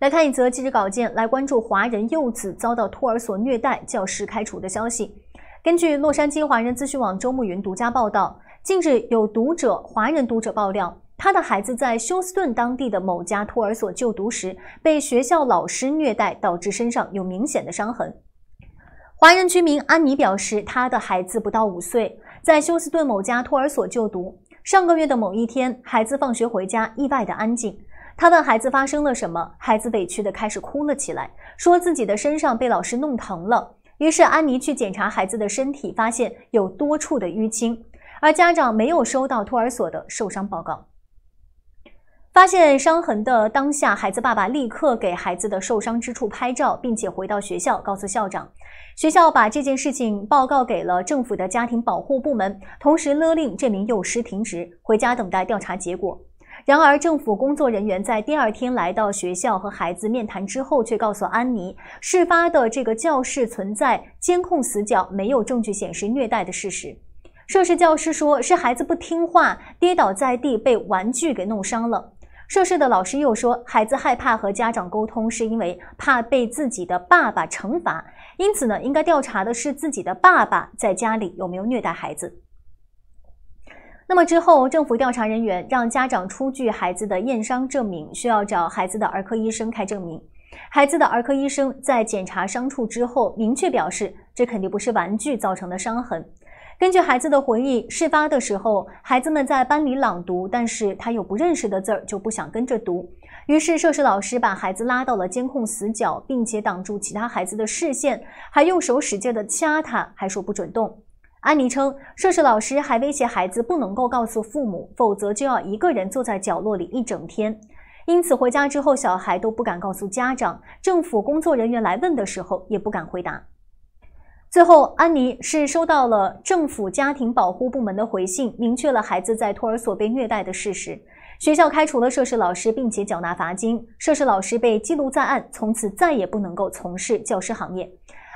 来看一则记者稿件，来关注华人幼子遭到托儿所虐待、教师开除的消息。根据洛杉矶华人资讯网周慕云独家报道，近日有读者、华人读者爆料，他的孩子在休斯顿当地的某家托儿所就读时，被学校老师虐待，导致身上有明显的伤痕。华人居民安妮表示，她的孩子不到五岁，在休斯顿某家托儿所就读。上个月的某一天，孩子放学回家，意外的安静。他问孩子发生了什么，孩子委屈的开始哭了起来，说自己的身上被老师弄疼了。于是安妮去检查孩子的身体，发现有多处的淤青，而家长没有收到托儿所的受伤报告。发现伤痕的当下，孩子爸爸立刻给孩子的受伤之处拍照，并且回到学校告诉校长。学校把这件事情报告给了政府的家庭保护部门，同时勒令这名幼师停职，回家等待调查结果。然而，政府工作人员在第二天来到学校和孩子面谈之后，却告诉安妮，事发的这个教室存在监控死角，没有证据显示虐待的事实。涉事教师说是孩子不听话，跌倒在地被玩具给弄伤了。涉事的老师又说，孩子害怕和家长沟通，是因为怕被自己的爸爸惩罚，因此呢，应该调查的是自己的爸爸在家里有没有虐待孩子。那么之后，政府调查人员让家长出具孩子的验伤证明，需要找孩子的儿科医生开证明。孩子的儿科医生在检查伤处之后，明确表示这肯定不是玩具造成的伤痕。根据孩子的回忆，事发的时候，孩子们在班里朗读，但是他有不认识的字儿，就不想跟着读。于是，涉事老师把孩子拉到了监控死角，并且挡住其他孩子的视线，还用手使劲的掐他，还说不准动。安妮称，涉事老师还威胁孩子不能够告诉父母，否则就要一个人坐在角落里一整天。因此回家之后，小孩都不敢告诉家长。政府工作人员来问的时候，也不敢回答。最后，安妮是收到了政府家庭保护部门的回信，明确了孩子在托儿所被虐待的事实。学校开除了涉事老师，并且缴纳罚金。涉事老师被记录在案，从此再也不能够从事教师行业。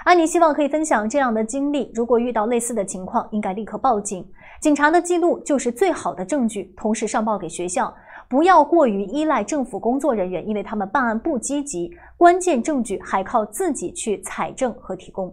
安妮希望可以分享这样的经历。如果遇到类似的情况，应该立刻报警。警察的记录就是最好的证据，同时上报给学校。不要过于依赖政府工作人员，因为他们办案不积极，关键证据还靠自己去采证和提供。